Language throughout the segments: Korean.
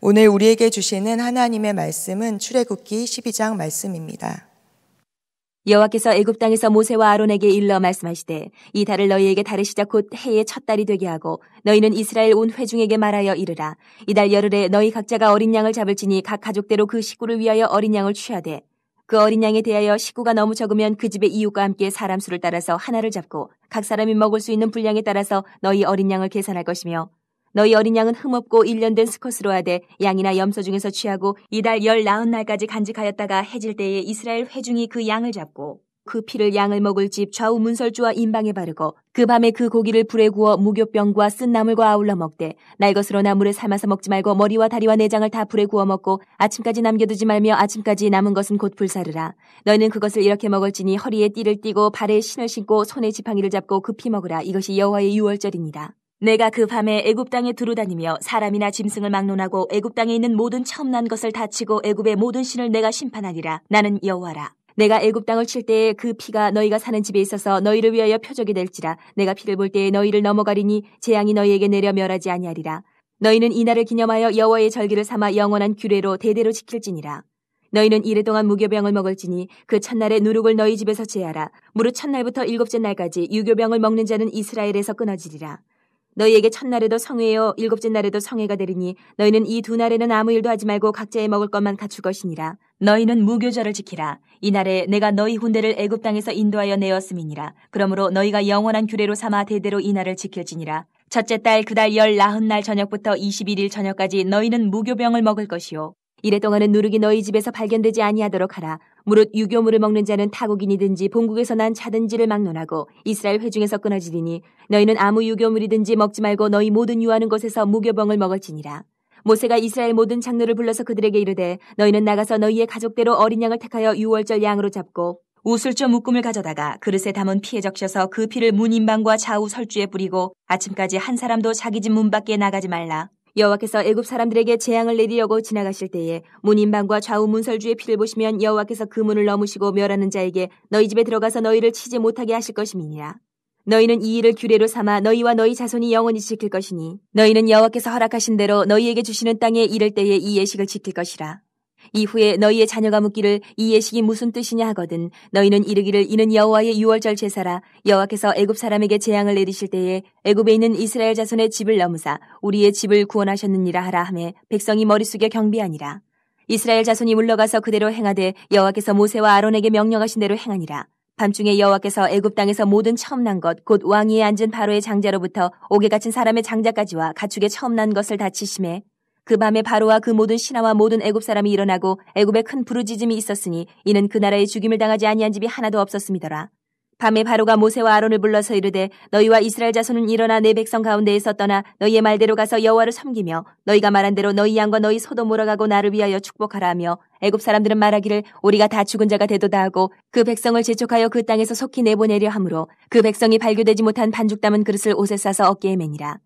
오늘 우리에게 주시는 하나님의 말씀은 출애굽기 12장 말씀입니다. 여호와께서 애굽 땅에서 모세와 아론에게 일러 말씀하시되 이 달을 너희에게 달의 시작 곧 해의 첫 달이 되게 하고 너희는 이스라엘 온 회중에게 말하여 이르라 이달 열흘에 너희 각자가 어린 양을 잡을지니 각 가족대로 그 식구를 위하여 어린 양을 취하되 그 어린 양에 대하여 식구가 너무 적으면 그 집의 이웃과 함께 사람 수를 따라서 하나를 잡고 각 사람이 먹을 수 있는 분량에 따라서 너희 어린 양을 계산할 것이며 너희 어린 양은 흠없고 일련된 스컷으로 하되 양이나 염소 중에서 취하고 이달 열 나흔 날까지 간직하였다가 해질 때에 이스라엘 회중이 그 양을 잡고 그 피를 양을 먹을 집 좌우 문설주와 임방에 바르고 그 밤에 그 고기를 불에 구워 무교병과 쓴 나물과 아울러 먹되 날것으로 나물에 삶아서 먹지 말고 머리와 다리와 내장을 다 불에 구워 먹고 아침까지 남겨두지 말며 아침까지 남은 것은 곧 불사르라 너희는 그것을 이렇게 먹을지니 허리에 띠를 띠고 발에 신을 신고 손에 지팡이를 잡고 급히 먹으라 이것이 여호와의 유월절입니다 내가 그 밤에 애굽 땅에 두루다니며 사람이나 짐승을 막론하고 애굽 땅에 있는 모든 처음난 것을 다치고 애굽의 모든 신을 내가 심판하리라. 나는 여호와라. 내가 애굽 땅을 칠 때에 그 피가 너희가 사는 집에 있어서 너희를 위하여 표적이 될지라. 내가 피를 볼 때에 너희를 넘어가리니 재앙이 너희에게 내려 멸하지 아니하리라. 너희는 이 날을 기념하여 여호와의 절기를 삼아 영원한 규례로 대대로 지킬지니라. 너희는 이래 동안 무교병을 먹을지니 그 첫날에 누룩을 너희 집에서 제하라. 무릇 첫날부터 일곱째 날까지 유교병을 먹는 자는 이스라엘에서 끊어지리라. 너희에게 첫날에도 성회요 일곱째 날에도 성회가 되리니 너희는 이 두 날에는 아무 일도 하지 말고 각자의 먹을 것만 갖출 것이니라 너희는 무교절을 지키라 이 날에 내가 너희 혼대를 애굽 땅에서 인도하여 내었음이니라 그러므로 너희가 영원한 규례로 삼아 대대로 이 날을 지킬지니라 첫째 딸그달열 나흔 날 저녁부터 21일 저녁까지 너희는 무교병을 먹을 것이요 이래 동안은 누룩이 너희 집에서 발견되지 아니하도록 하라. 무릇 유교물을 먹는 자는 타국인이든지 본국에서 난 자든지를 막론하고 이스라엘 회중에서 끊어지리니 너희는 아무 유교물이든지 먹지 말고 너희 모든 유하는 곳에서 무교병을 먹을지니라. 모세가 이스라엘 모든 장로를 불러서 그들에게 이르되 너희는 나가서 너희의 가족대로 어린 양을 택하여 유월절 양으로 잡고 우술조 묶음을 가져다가 그릇에 담은 피에 적셔서 그 피를 문 인방과 좌우 설주에 뿌리고 아침까지 한 사람도 자기 집 문 밖에 나가지 말라. 여호와께서 애굽 사람들에게 재앙을 내리려고 지나가실 때에 문인방과 좌우 문설주의 피를 보시면 여호와께서 그 문을 넘으시고 멸하는 자에게 너희 집에 들어가서 너희를 치지 못하게 하실 것임이니라. 너희는 이 일을 규례로 삼아 너희와 너희 자손이 영원히 지킬 것이니 너희는 여호와께서 허락하신 대로 너희에게 주시는 땅에 이를 때에 이 예식을 지킬 것이라. 이후에 너희의 자녀가 묻기를 이 예식이 무슨 뜻이냐 하거든 너희는 이르기를 이는 여호와의 유월절 제사라 여호와께서 애굽 사람에게 재앙을 내리실 때에 애굽에 있는 이스라엘 자손의 집을 넘으사 우리의 집을 구원하셨느니라 하라 함에 백성이 머릿속에 경비하니라 이스라엘 자손이 물러가서 그대로 행하되 여호와께서 모세와 아론에게 명령하신 대로 행하니라 밤중에 여호와께서 애굽 땅에서 모든 처음 난것 곧 왕위에 앉은 바로의 장자로부터 옥에 갇힌 사람의 장자까지와 가축의 처음 난 것을 다치심에 그 밤에 바로와 그 모든 신하와 모든 애굽 사람이 일어나고 애굽에 큰 부르짖음이 있었으니 이는 그 나라에 죽임을 당하지 아니한 집이 하나도 없었음이더라. 밤에 바로가 모세와 아론을 불러서 이르되 너희와 이스라엘 자손은 일어나 내 백성 가운데에서 떠나 너희의 말대로 가서 여호와를 섬기며 너희가 말한 대로 너희 양과 너희 소도 몰아가고 나를 위하여 축복하라 하며 애굽 사람들은 말하기를 우리가 다 죽은 자가 되도다 하고 그 백성을 재촉하여 그 땅에서 속히 내보내려 함으로 그 백성이 발교되지 못한 반죽 담은 그릇을 옷에 싸서 어깨에 매니라.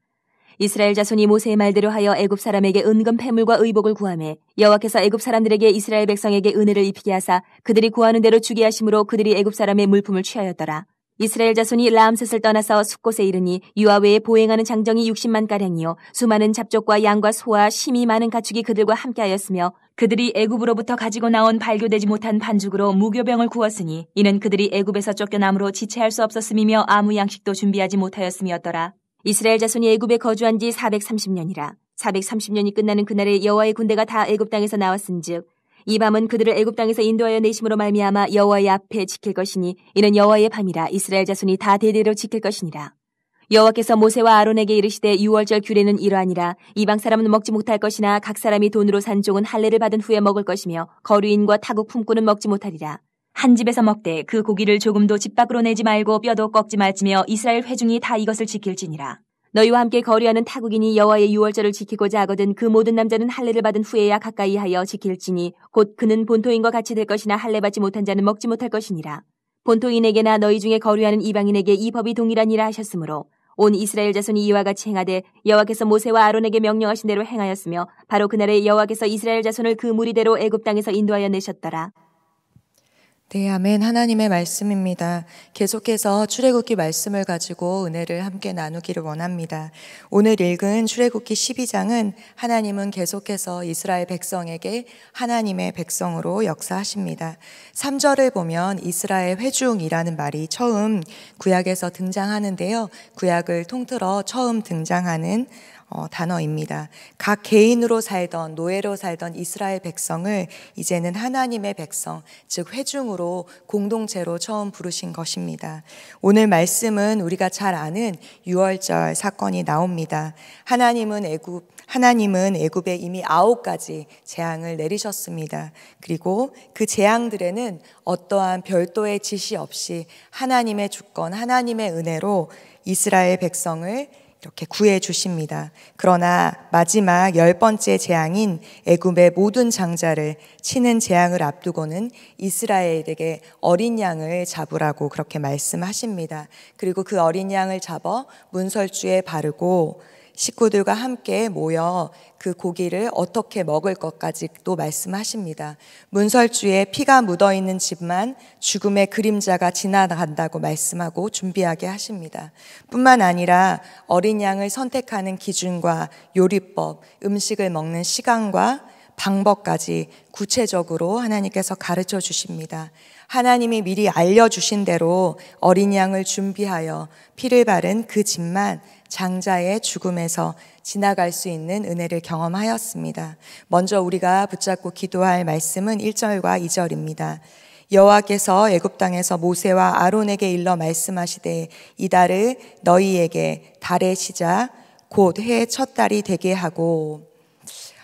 이스라엘 자손이 모세의 말대로 하여 애굽 사람에게 은금 패물과 의복을 구함해 여호와께서 애굽 사람들에게 이스라엘 백성에게 은혜를 입히게 하사 그들이 구하는 대로 주게 하심으로 그들이 애굽 사람의 물품을 취하였더라. 이스라엘 자손이 라암셋을 떠나서 숲곳에 이르니 유아외에 보행하는 장정이 60만 가량이요 수많은 잡족과 양과 소와 심이 많은 가축이 그들과 함께하였으며 그들이 애굽으로부터 가지고 나온 발교되지 못한 반죽으로 무교병을 구웠으니 이는 그들이 애굽에서 쫓겨남으로 지체할 수 없었음이며 아무 양식도 준비하지 못하였음이었더라. 이스라엘 자손이 애굽에 거주한 지 430년이라 430년이 끝나는 그날에 여호와의 군대가 다 애굽 땅에서 나왔은즉 이 밤은 그들을 애굽 땅에서 인도하여 내심으로 말미암아 여호와의 앞에 지킬 것이니 이는 여호와의 밤이라 이스라엘 자손이 다 대대로 지킬 것이니라 여호와께서 모세와 아론에게 이르시되 유월절 규례는 이러하니라 이방 사람은 먹지 못할 것이나 각 사람이 돈으로 산 종은 할례를 받은 후에 먹을 것이며 거류인과 타국 품꾼은 먹지 못하리라 한 집에서 먹되 그 고기를 조금도 집 밖으로 내지 말고 뼈도 꺾지 말지며 이스라엘 회중이 다 이것을 지킬지니라. 너희와 함께 거류하는 타국인이 여호와의 유월절을 지키고자 하거든 그 모든 남자는 할례를 받은 후에야 가까이 하여 지킬지니 곧 그는 본토인과 같이 될 것이나 할례 받지 못한 자는 먹지 못할 것이니라. 본토인에게나 너희 중에 거류하는 이방인에게 이 법이 동일하니라 하셨으므로 온 이스라엘 자손이 이와 같이 행하되 여호와께서 모세와 아론에게 명령하신 대로 행하였으며 바로 그날에 여호와께서 이스라엘 자손을 그 무리대로 애굽 땅에서 인도하여 내셨더라. 네, 아멘. 하나님의 말씀입니다. 계속해서 출애굽기 말씀을 가지고 은혜를 함께 나누기를 원합니다. 오늘 읽은 출애굽기 12장은 하나님은 계속해서 이스라엘 백성에게 하나님의 백성으로 역사하십니다. 3절을 보면 이스라엘 회중이라는 말이 처음 구약에서 등장하는데요. 구약을 통틀어 처음 등장하는 어, 단어입니다. 각 개인으로 살던 노예로 살던 이스라엘 백성을 이제는 하나님의 백성, 즉 회중으로 공동체로 처음 부르신 것입니다. 오늘 말씀은 우리가 잘 아는 유월절 사건이 나옵니다. 하나님은 애굽 하나님은 애굽에 이미 아홉 가지 재앙을 내리셨습니다. 그리고 그 재앙들에는 어떠한 별도의 지시 없이 하나님의 주권, 하나님의 은혜로 이스라엘 백성을 이렇게 구해 주십니다. 그러나 마지막 열 번째 재앙인 애굽의 모든 장자를 치는 재앙을 앞두고는 이스라엘에게 어린 양을 잡으라고 그렇게 말씀하십니다. 그리고 그 어린 양을 잡아 문설주에 바르고 식구들과 함께 모여 그 고기를 어떻게 먹을 것까지도 말씀하십니다. 문설주에 피가 묻어 있는 집만 죽음의 그림자가 지나간다고 말씀하고 준비하게 하십니다. 뿐만 아니라 어린 양을 선택하는 기준과 요리법, 음식을 먹는 시간과 방법까지 구체적으로 하나님께서 가르쳐 주십니다. 하나님이 미리 알려주신 대로 어린 양을 준비하여 피를 바른 그 집만 장자의 죽음에서 지나갈 수 있는 은혜를 경험하였습니다. 먼저 우리가 붙잡고 기도할 말씀은 1절과 2절입니다. 여호와께서 애굽 땅에서 모세와 아론에게 일러 말씀하시되 이달을 너희에게 달의 시작 곧해첫 달이 되게 하고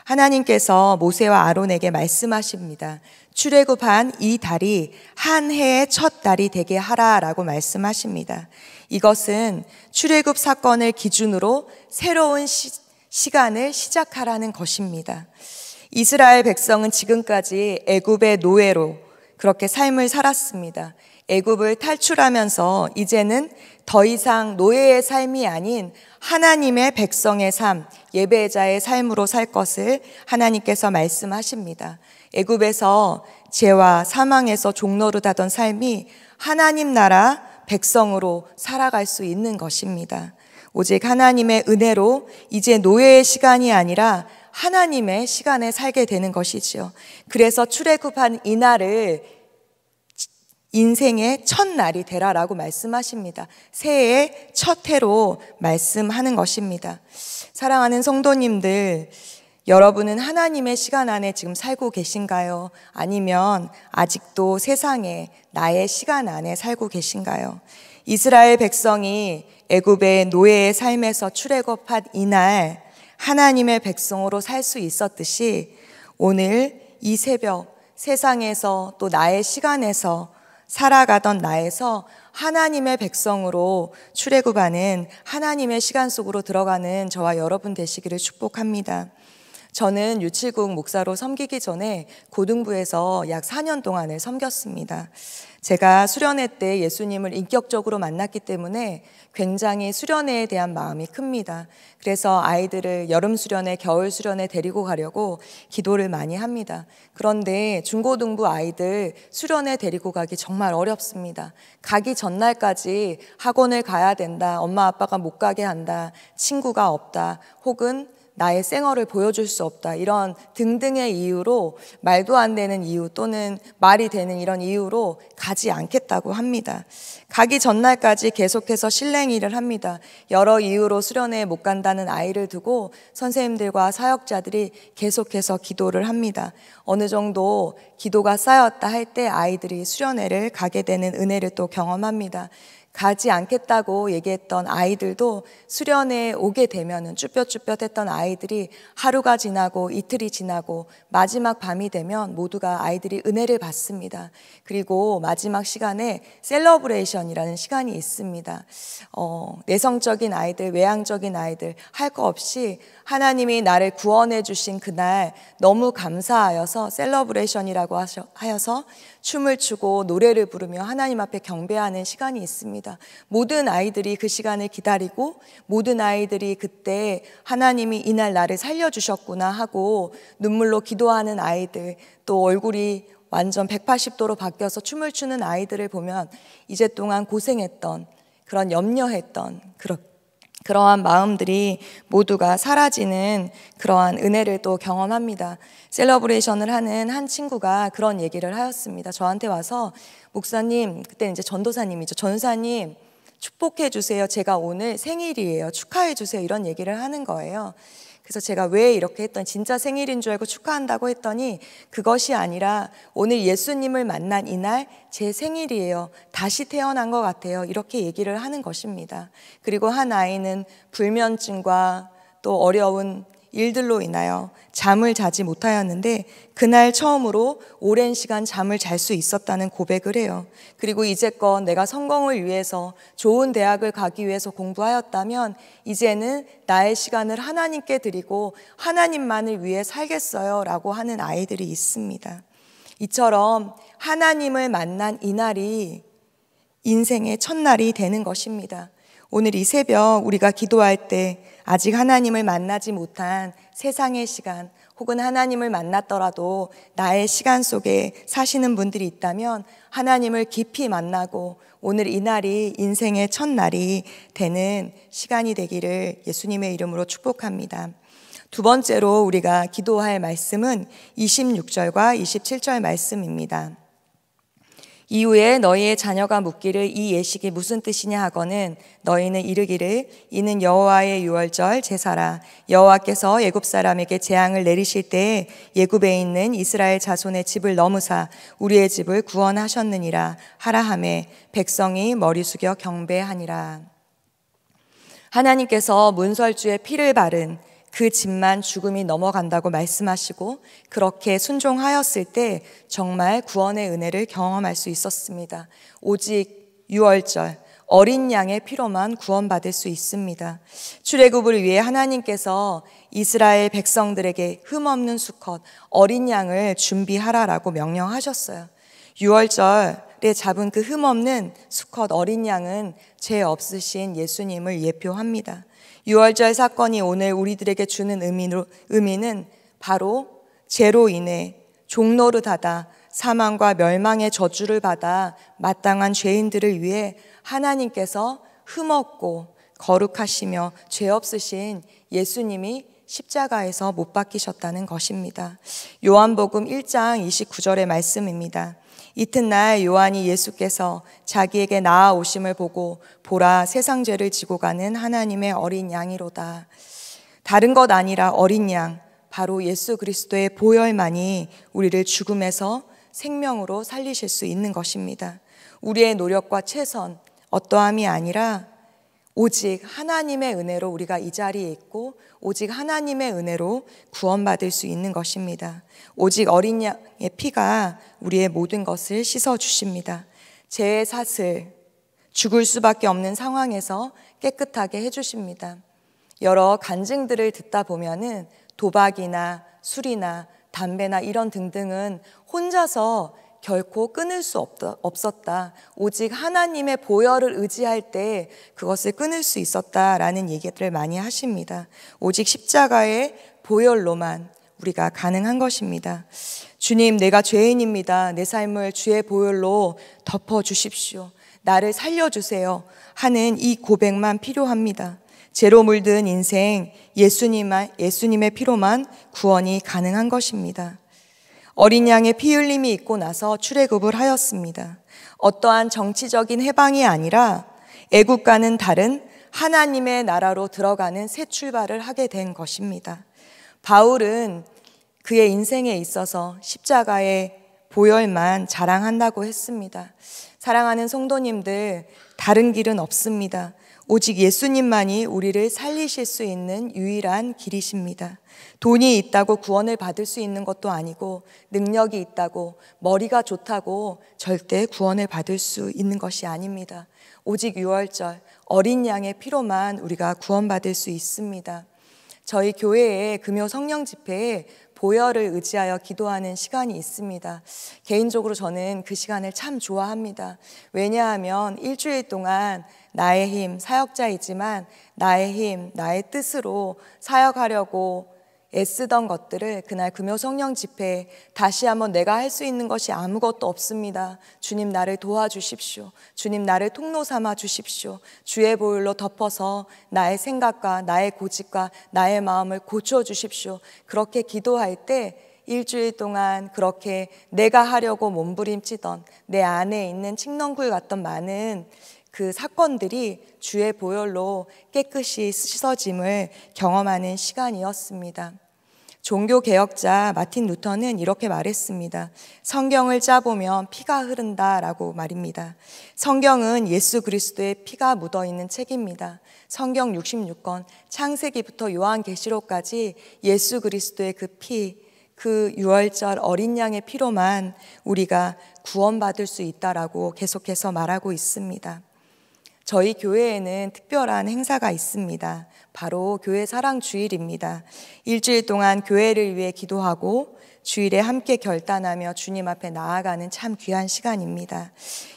하나님께서 모세와 아론에게 말씀하십니다. 출애굽한 이 달이 한 해의 첫 달이 되게 하라라고 말씀하십니다. 이것은 출애굽 사건을 기준으로 새로운 시, 시간을 시작하라는 것입니다. 이스라엘 백성은 지금까지 애굽의 노예로 그렇게 삶을 살았습니다. 애굽을 탈출하면서 이제는 더 이상 노예의 삶이 아닌 하나님의 백성의 삶, 예배자의 삶으로 살 것을 하나님께서 말씀하십니다. 애굽에서 죄와 사망에서 종노릇하던 삶이 하나님 나라 백성으로 살아갈 수 있는 것입니다. 오직 하나님의 은혜로 이제 노예의 시간이 아니라 하나님의 시간에 살게 되는 것이지요. 그래서 출애굽한 이날을 인생의 첫날이 되라라고 말씀하십니다. 새해의 첫 해로 말씀하는 것입니다. 사랑하는 성도님들, 여러분은 하나님의 시간 안에 지금 살고 계신가요? 아니면 아직도 세상에 나의 시간 안에 살고 계신가요? 이스라엘 백성이 애굽의 노예의 삶에서 출애굽한 이날 하나님의 백성으로 살 수 있었듯이 오늘 이 새벽 세상에서 또 나의 시간에서 살아가던 나에서 하나님의 백성으로 출애굽하는 하나님의 시간 속으로 들어가는 저와 여러분 되시기를 축복합니다. 저는 유치국 목사로 섬기기 전에 고등부에서 약 4년 동안을 섬겼습니다. 제가 수련회 때 예수님을 인격적으로 만났기 때문에 굉장히 수련회에 대한 마음이 큽니다. 그래서 아이들을 여름 수련회, 겨울 수련회 데리고 가려고 기도를 많이 합니다. 그런데 중고등부 아이들 수련회 데리고 가기 정말 어렵습니다. 가기 전날까지 학원을 가야 된다, 엄마 아빠가 못 가게 한다, 친구가 없다, 혹은 나의 쌩얼을 보여줄 수 없다. 이런 등등의 이유로 말도 안 되는 이유 또는 말이 되는 이런 이유로 가지 않겠다고 합니다. 가기 전날까지 계속해서 실랭이를 합니다. 여러 이유로 수련회에 못 간다는 아이를 두고 선생님들과 사역자들이 계속해서 기도를 합니다. 어느 정도 기도가 쌓였다 할 때 아이들이 수련회를 가게 되는 은혜를 또 경험합니다. 가지 않겠다고 얘기했던 아이들도 수련회에 오게 되면은 쭈뼛쭈뼛했던 아이들이 하루가 지나고 이틀이 지나고 마지막 밤이 되면 모두가 아이들이 은혜를 받습니다. 그리고 마지막 시간에 셀러브레이션이라는 시간이 있습니다. 어, 내성적인 아이들, 외향적인 아이들 할 거 없이 하나님이 나를 구원해 주신 그날 너무 감사하여서 셀러브레이션이라고 하셔, 하여서 춤을 추고 노래를 부르며 하나님 앞에 경배하는 시간이 있습니다. 모든 아이들이 그 시간을 기다리고 모든 아이들이 그때 하나님이 이날 나를 살려주셨구나 하고 눈물로 기도하는 아이들 또 얼굴이 완전 180도로 바뀌어서 춤을 추는 아이들을 보면 이제 동안 고생했던 그런 염려했던 그런 그러한 마음들이 모두가 사라지는 그러한 은혜를 또 경험합니다. 셀러브레이션을 하는 한 친구가 그런 얘기를 하였습니다. 저한테 와서 목사님, 그때 이제 전도사님이죠. 전사님, 축복해 주세요. 제가 오늘 생일이에요. 축하해 주세요. 이런 얘기를 하는 거예요. 그래서 제가 왜 이렇게 했던 진짜 생일인 줄 알고 축하한다고 했더니 그것이 아니라 오늘 예수님을 만난 이날 제 생일이에요. 다시 태어난 것 같아요. 이렇게 얘기를 하는 것입니다. 그리고 한 아이는 불면증과 또 어려운 일들로 인하여 잠을 자지 못하였는데 그날 처음으로 오랜 시간 잠을 잘 수 있었다는 고백을 해요. 그리고 이제껏 내가 성공을 위해서 좋은 대학을 가기 위해서 공부하였다면 이제는 나의 시간을 하나님께 드리고 하나님만을 위해 살겠어요 라고 하는 아이들이 있습니다. 이처럼 하나님을 만난 이날이 인생의 첫날이 되는 것입니다. 오늘 이 새벽 우리가 기도할 때 아직 하나님을 만나지 못한 세상의 시간 혹은 하나님을 만났더라도 나의 시간 속에 사시는 분들이 있다면 하나님을 깊이 만나고 오늘 이 날이 인생의 첫날이 되는 시간이 되기를 예수님의 이름으로 축복합니다. 두 번째로 우리가 기도할 말씀은 26절과 27절 말씀입니다. 이후에 너희의 자녀가 묻기를 이 예식이 무슨 뜻이냐 하거는 너희는 이르기를 이는 여호와의 유월절 제사라 여호와께서 예굽 사람에게 재앙을 내리실 때에 예굽에 있는 이스라엘 자손의 집을 넘으사 우리의 집을 구원하셨느니라 하라 함에 백성이 머리 숙여 경배하니라 하나님께서 문설주의 피를 바른 그 집만 죽음이 넘어간다고 말씀하시고 그렇게 순종하였을 때 정말 구원의 은혜를 경험할 수 있었습니다. 오직 유월절 어린 양의 피로만 구원받을 수 있습니다. 출애굽을 위해 하나님께서 이스라엘 백성들에게 흠없는 수컷 어린 양을 준비하라라고 명령하셨어요. 유월절에 잡은 그 흠없는 수컷 어린 양은 죄 없으신 예수님을 예표합니다. 유월절 사건이 오늘 우리들에게 주는 의미로, 의미는 바로 죄로 인해 종로를 닫아 사망과 멸망의 저주를 받아 마땅한 죄인들을 위해 하나님께서 흠없고 거룩하시며 죄 없으신 예수님이 십자가에서 못 박히셨다는 것입니다. 요한복음 1장 29절의 말씀입니다. 이튿날 요한이 예수께서 자기에게 나아오심을 보고 보라 세상 죄를 지고 가는 하나님의 어린 양이로다. 다른 것 아니라 어린 양, 바로 예수 그리스도의 보혈만이 우리를 죽음에서 생명으로 살리실 수 있는 것입니다. 우리의 노력과 최선, 어떠함이 아니라 오직 하나님의 은혜로 우리가 이 자리에 있고 오직 하나님의 은혜로 구원받을 수 있는 것입니다. 오직 어린 양의 피가 우리의 모든 것을 씻어 주십니다. 죄의 사슬 죽을 수밖에 없는 상황에서 깨끗하게 해 주십니다. 여러 간증들을 듣다 보면은 도박이나 술이나 담배나 이런 등등은 혼자서 결코 끊을 수 없었다. 오직 하나님의 보혈을 의지할 때 그것을 끊을 수 있었다라는 얘기들을 많이 하십니다. 오직 십자가의 보혈로만 우리가 가능한 것입니다. 주님, 내가 죄인입니다. 내 삶을 주의 보혈로 덮어 주십시오. 나를 살려주세요. 하는 이 고백만 필요합니다. 죄로 물든 인생, 예수님, 예수님의 피로만 구원이 가능한 것입니다. 어린 양의 피 흘림이 있고 나서 출애굽을 하였습니다. 어떠한 정치적인 해방이 아니라 애국과는 다른 하나님의 나라로 들어가는 새 출발을 하게 된 것입니다. 바울은 그의 인생에 있어서 십자가의 보혈만 자랑한다고 했습니다. 사랑하는 성도님들, 다른 길은 없습니다. 오직 예수님만이 우리를 살리실 수 있는 유일한 길이십니다. 돈이 있다고 구원을 받을 수 있는 것도 아니고 능력이 있다고 머리가 좋다고 절대 구원을 받을 수 있는 것이 아닙니다. 오직 유월절 어린 양의 피로만 우리가 구원받을 수 있습니다. 저희 교회의 금요 성령 집회에 보혈을 의지하여 기도하는 시간이 있습니다. 개인적으로 저는 그 시간을 참 좋아합니다. 왜냐하면 일주일 동안 나의 힘, 사역자이지만 나의 힘, 나의 뜻으로 사역하려고 애쓰던 것들을 그날 금요 성령 집회에 다시 한번 내가 할 수 있는 것이 아무것도 없습니다. 주님 나를 도와주십시오. 주님 나를 통로 삼아 주십시오. 주의 보혈로 덮어서 나의 생각과 나의 고집과 나의 마음을 고쳐 주십시오. 그렇게 기도할 때 일주일 동안 그렇게 내가 하려고 몸부림치던 내 안에 있는 측렁굴 같던 많은 그 사건들이 주의 보혈로 깨끗이 씻어짐을 경험하는 시간이었습니다. 종교 개혁자 마틴 루터는 이렇게 말했습니다. 성경을 짜보면 피가 흐른다라고 말입니다. 성경은 예수 그리스도의 피가 묻어 있는 책입니다. 성경 66권 창세기부터 요한계시록까지 예수 그리스도의 그 피, 그 유월절 어린 양의 피로만 우리가 구원받을 수 있다라고 계속해서 말하고 있습니다. 저희 교회에는 특별한 행사가 있습니다. 바로 교회 사랑 주일입니다. 일주일 동안 교회를 위해 기도하고 주일에 함께 결단하며 주님 앞에 나아가는 참 귀한 시간입니다.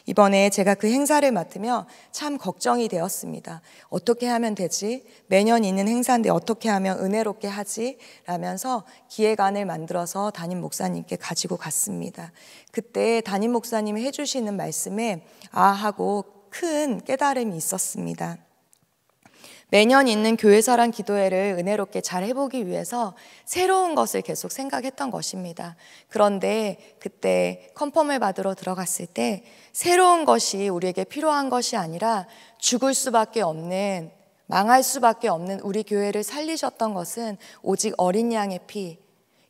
이번에 제가 그 행사를 맡으며 참 걱정이 되었습니다. 어떻게 하면 되지? 매년 있는 행사인데 어떻게 하면 은혜롭게 하지? 라면서 기획안을 만들어서 담임 목사님께 가지고 갔습니다. 그때 담임 목사님이 해주시는 말씀에 아 하고 큰 깨달음이 있었습니다. 매년 있는 교회사랑 기도회를 은혜롭게 잘 해보기 위해서 새로운 것을 계속 생각했던 것입니다. 그런데 그때 컨펌을 받으러 들어갔을 때 새로운 것이 우리에게 필요한 것이 아니라 죽을 수밖에 없는 망할 수밖에 없는 우리 교회를 살리셨던 것은 오직 어린 양의 피,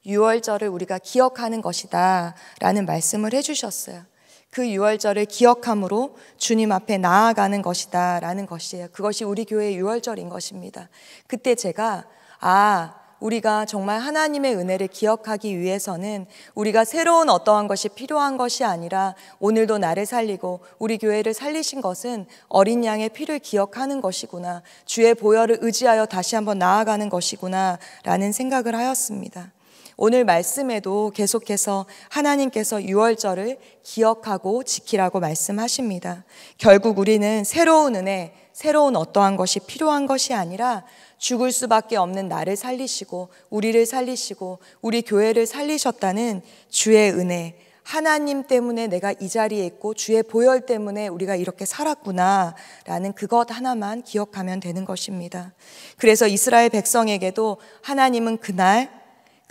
유월절을 우리가 기억하는 것이다 라는 말씀을 해주셨어요. 그 유월절을 기억함으로 주님 앞에 나아가는 것이다 라는 것이에요. 그것이 우리 교회의 유월절인 것입니다. 그때 제가 아 우리가 정말 하나님의 은혜를 기억하기 위해서는 우리가 새로운 어떠한 것이 필요한 것이 아니라 오늘도 나를 살리고 우리 교회를 살리신 것은 어린 양의 피를 기억하는 것이구나. 주의 보혈을 의지하여 다시 한번 나아가는 것이구나. 라는 생각을 하였습니다. 오늘 말씀에도 계속해서 하나님께서 유월절을 기억하고 지키라고 말씀하십니다. 결국 우리는 새로운 은혜, 새로운 어떠한 것이 필요한 것이 아니라 죽을 수밖에 없는 나를 살리시고 우리를 살리시고 우리 교회를 살리셨다는 주의 은혜, 하나님 때문에 내가 이 자리에 있고 주의 보혈 때문에 우리가 이렇게 살았구나 라는 그것 하나만 기억하면 되는 것입니다. 그래서 이스라엘 백성에게도 하나님은 그날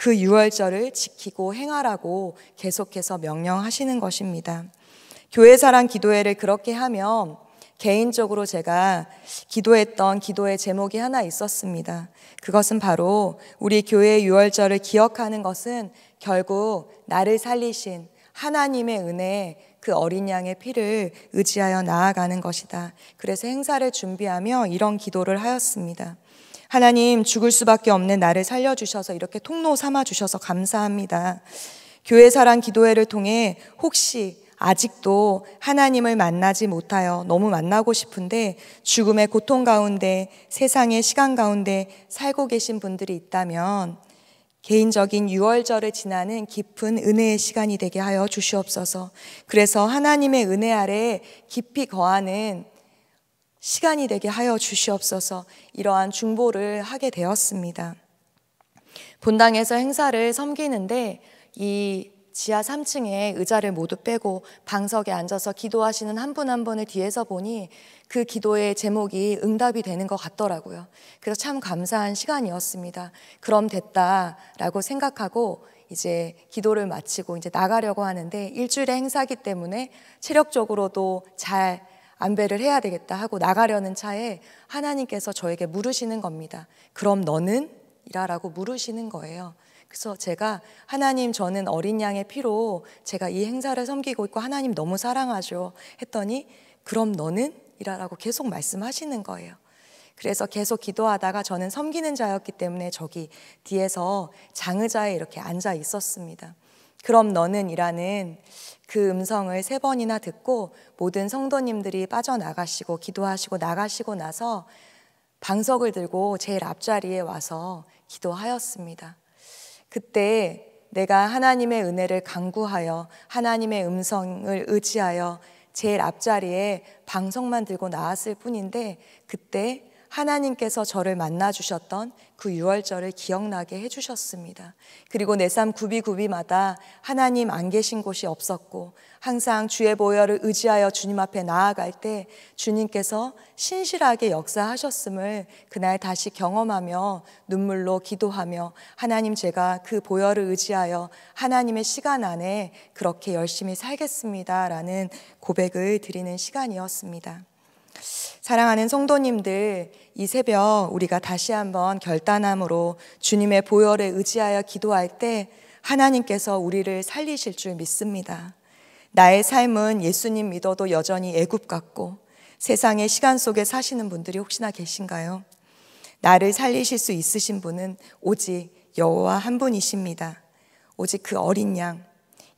그 유월절을 지키고 행하라고 계속해서 명령하시는 것입니다. 교회 사랑 기도회를 그렇게 하면 개인적으로 제가 기도했던 기도의 제목이 하나 있었습니다. 그것은 바로 우리 교회의 유월절을 기억하는 것은 결국 나를 살리신 하나님의 은혜그 어린 양의 피를 의지하여 나아가는 것이다. 그래서 행사를 준비하며 이런 기도를 하였습니다. 하나님 죽을 수밖에 없는 나를 살려주셔서 이렇게 통로 삼아주셔서 감사합니다. 교회 사랑 기도회를 통해 혹시 아직도 하나님을 만나지 못하여 너무 만나고 싶은데 죽음의 고통 가운데 세상의 시간 가운데 살고 계신 분들이 있다면 개인적인 6월절을 지나는 깊은 은혜의 시간이 되게 하여 주시옵소서. 그래서 하나님의 은혜 아래 깊이 거하는 시간이 되게 하여 주시옵소서 이러한 중보를 하게 되었습니다. 본당에서 행사를 섬기는데 이 지하 3층에 의자를 모두 빼고 방석에 앉아서 기도하시는 한 분 한 분을 뒤에서 보니 그 기도의 제목이 응답이 되는 것 같더라고요. 그래서 참 감사한 시간이었습니다. 그럼 됐다라고 생각하고 이제 기도를 마치고 이제 나가려고 하는데 일주일의 행사기 때문에 체력적으로도 잘 안배를 해야 되겠다 하고 나가려는 차에 하나님께서 저에게 물으시는 겁니다. 그럼 너는? 이라라고 물으시는 거예요. 그래서 제가 하나님 저는 어린 양의 피로 제가 이 행사를 섬기고 있고 하나님 너무 사랑하죠. 했더니 그럼 너는? 이라라고 계속 말씀하시는 거예요. 그래서 계속 기도하다가 저는 섬기는 자였기 때문에 저기 뒤에서 장의자에 이렇게 앉아 있었습니다. 그럼 너는 이라는 그 음성을 세 번이나 듣고 모든 성도님들이 빠져나가시고 기도하시고 나가시고 나서 방석을 들고 제일 앞자리에 와서 기도하였습니다. 그때 내가 하나님의 은혜를 강구하여 하나님의 음성을 의지하여 제일 앞자리에 방석만 들고 나왔을 뿐인데 그때 하나님께서 저를 만나 주셨던 그 유월절을 기억나게 해 주셨습니다. 그리고 내 삶 구비구비마다 하나님 안 계신 곳이 없었고 항상 주의 보혈을 의지하여 주님 앞에 나아갈 때 주님께서 신실하게 역사하셨음을 그날 다시 경험하며 눈물로 기도하며 하나님 제가 그 보혈을 의지하여 하나님의 시간 안에 그렇게 열심히 살겠습니다라는 고백을 드리는 시간이었습니다. 사랑하는 성도님들, 이 새벽 우리가 다시 한번 결단함으로 주님의 보혈에 의지하여 기도할 때 하나님께서 우리를 살리실 줄 믿습니다. 나의 삶은 예수님 믿어도 여전히 애굽 같고 세상의 시간 속에 사시는 분들이 혹시나 계신가요? 나를 살리실 수 있으신 분은 오직 여호와 한 분이십니다. 오직 그 어린 양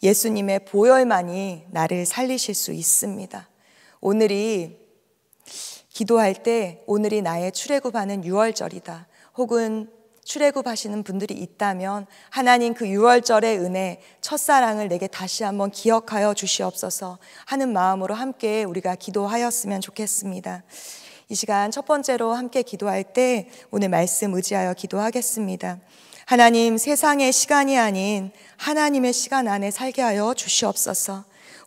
예수님의 보혈만이 나를 살리실 수 있습니다. 오늘이 기도할 때 오늘이 나의 출애굽하는 유월절이다. 혹은 출애굽하시는 분들이 있다면 하나님 그 유월절의 은혜 첫사랑을 내게 다시 한번 기억하여 주시옵소서 하는 마음으로 함께 우리가 기도하였으면 좋겠습니다. 이 시간 첫 번째로 함께 기도할 때 오늘 말씀 의지하여 기도하겠습니다. 하나님 세상의 시간이 아닌 하나님의 시간 안에 살게 하여 주시옵소서.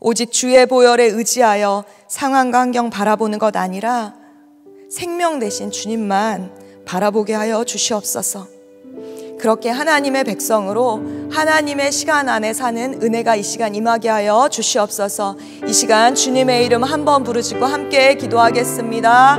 오직 주의 보혈에 의지하여 상황과 환경 바라보는 것 아니라 생명 대신 주님만 바라보게 하여 주시옵소서. 그렇게 하나님의 백성으로 하나님의 시간 안에 사는 은혜가 이 시간 임하게 하여 주시옵소서. 이 시간 주님의 이름 한 번 부르짖고 함께 기도하겠습니다.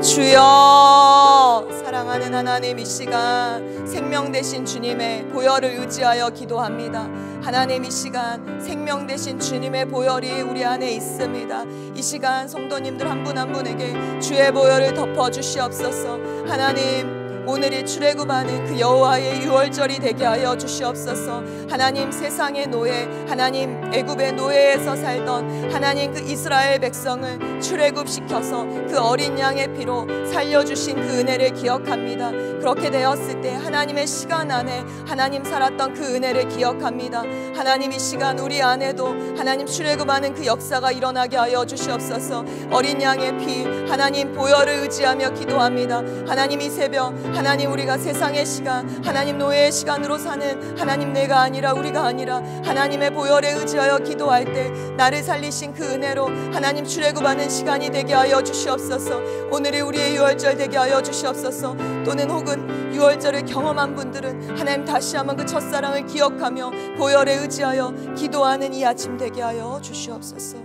주여 사랑하는 하나님 이 시간 생명 대신 주님의 보혈을 의지하여 기도합니다. 하나님 이 시간 생명 대신 주님의 보혈이 우리 안에 있습니다. 이 시간 성도님들 한 분한 한 분에게 주의 보혈을 덮어 주시옵소서. 하나님 오늘이 출애굽하는 그 여호와의 유월절이 되게 하여 주시옵소서. 하나님 세상의 노예, 하나님 애굽의 노예에서 살던 하나님 그 이스라엘 백성을 출애굽시켜서 그 어린 양의 피로 살려주신 그 은혜를 기억합니다. 그렇게 되었을 때 하나님의 시간 안에 하나님 살았던 그 은혜를 기억합니다. 하나님 이 시간 우리 안에도 하나님 출애굽하는 그 역사가 일어나게 하여 주시옵소서. 어린 양의 피 하나님 보혈을 의지하며 기도합니다. 하나님 이 새벽 하나님 우리가 세상의 시간 하나님 노예의 시간으로 사는 하나님 내가 아니라 우리가 아니라 하나님의 보혈에 의지하여 기도할 때 나를 살리신 그 은혜로 하나님 출애굽하는 시간이 되게 하여 주시옵소서 오늘이 우리의 유월절 되게 하여 주시옵소서 또는 혹은 유월절을 경험한 분들은 하나님 다시 한번 그 첫사랑을 기억하며 보혈에 의지하여 기도하는 이 아침 되게 하여 주시옵소서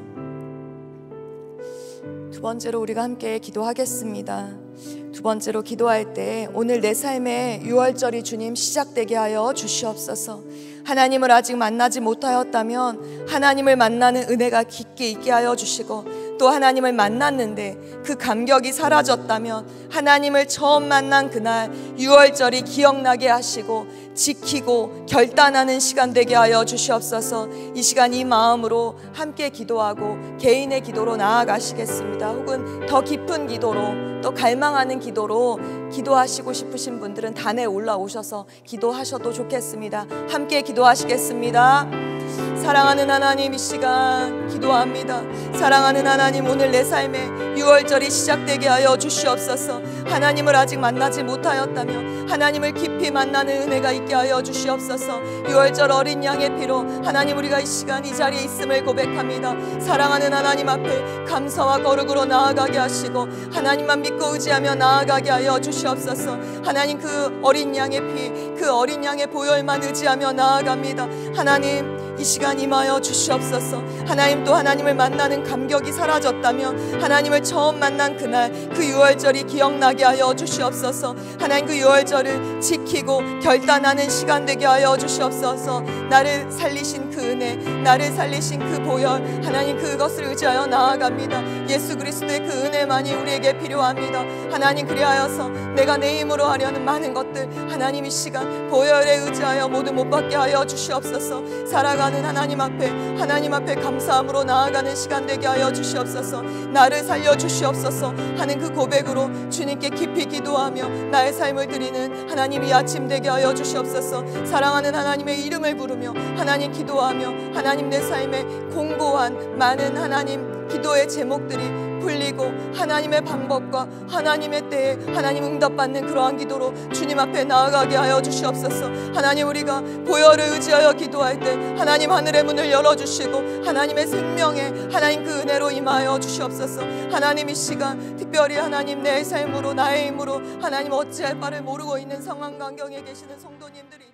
두 번째로 우리가 함께 기도하겠습니다. 두 번째로 기도할 때 오늘 내 삶에 6월절이 주님 시작되게 하여 주시옵소서. 하나님을 아직 만나지 못하였다면 하나님을 만나는 은혜가 깊게 있게 하여 주시고 또 하나님을 만났는데 그 감격이 사라졌다면 하나님을 처음 만난 그날 6월절이 기억나게 하시고 지키고 결단하는 시간 되게 하여 주시옵소서 이 시간 이 마음으로 함께 기도하고 개인의 기도로 나아가시겠습니다. 혹은 더 깊은 기도로 또 갈망하는 기도로 기도하시고 싶으신 분들은 단에 올라오셔서 기도하셔도 좋겠습니다. 함께 기도하시겠습니다. 사랑하는 하나님 이 시간 기도합니다. 사랑하는 하나님 오늘 내 삶에 6월절이 시작되게 하여 주시옵소서. 하나님을 아직 만나지 못하였다며 하나님을 깊이 만나는 은혜가 있게 하여 주시옵소서. 6월절 어린 양의 피로 하나님 우리가 이 시간 이 자리에 있음을 고백합니다. 사랑하는 하나님 앞에 감사와 거룩으로 나아가게 하시고 하나님만 믿고 의지하며 나아가게 하여 주시옵소서. 하나님 그 어린 양의 피, 그 어린 양의 보혈만 의지하며 나아갑니다. 하나님 이 시간 임하여 주시옵소서 하나님 또 하나님을 만나는 감격이 사라졌다며 하나님을 처음 만난 그날 그 유월절이 기억나게 하여 주시옵소서 하나님 그 유월절을 지키고 결단하는 시간 되게 하여 주시옵소서 나를 살리신 그 은혜 나를 살리신 그 보혈 하나님 그것을 의지하여 나아갑니다 예수 그리스도의 그 은혜만이 우리에게 필요합니다 하나님 그리하여서 내가 내 힘으로 하려는 많은 것들 하나님 이 시간 보혈에 의지하여 모두 못 받게 하여 주시옵소서 살아가 살아가는 하나님 앞에 하나님 앞에 감사함으로 나아가는 시간 되게 하여 주시옵소서 나를 살려 주시옵소서 하는 그 고백으로 주님께 깊이 기도하며 나의 삶을 드리는 하나님이 아침 되게 하여 주시옵소서 사랑하는 하나님의 이름을 부르며 하나님 기도하며 하나님 내 삶에 공고한 많은 하나님 기도의 제목들이 풀리고 하나님의 방법과 하나님의 때에 하나님 응답받는 그러한 기도로 주님 앞에 나아가게 하여 주시옵소서. 하나님 우리가 보혈을 의지하여 기도할 때 하나님 하늘의 문을 열어주시고 하나님의 생명에 하나님 그 은혜로 임하여 주시옵소서. 하나님 이 시간 특별히 하나님 내 삶으로 나의 힘으로 하나님 어찌할 바를 모르고 있는 상황 광경에 계시는 성도님들이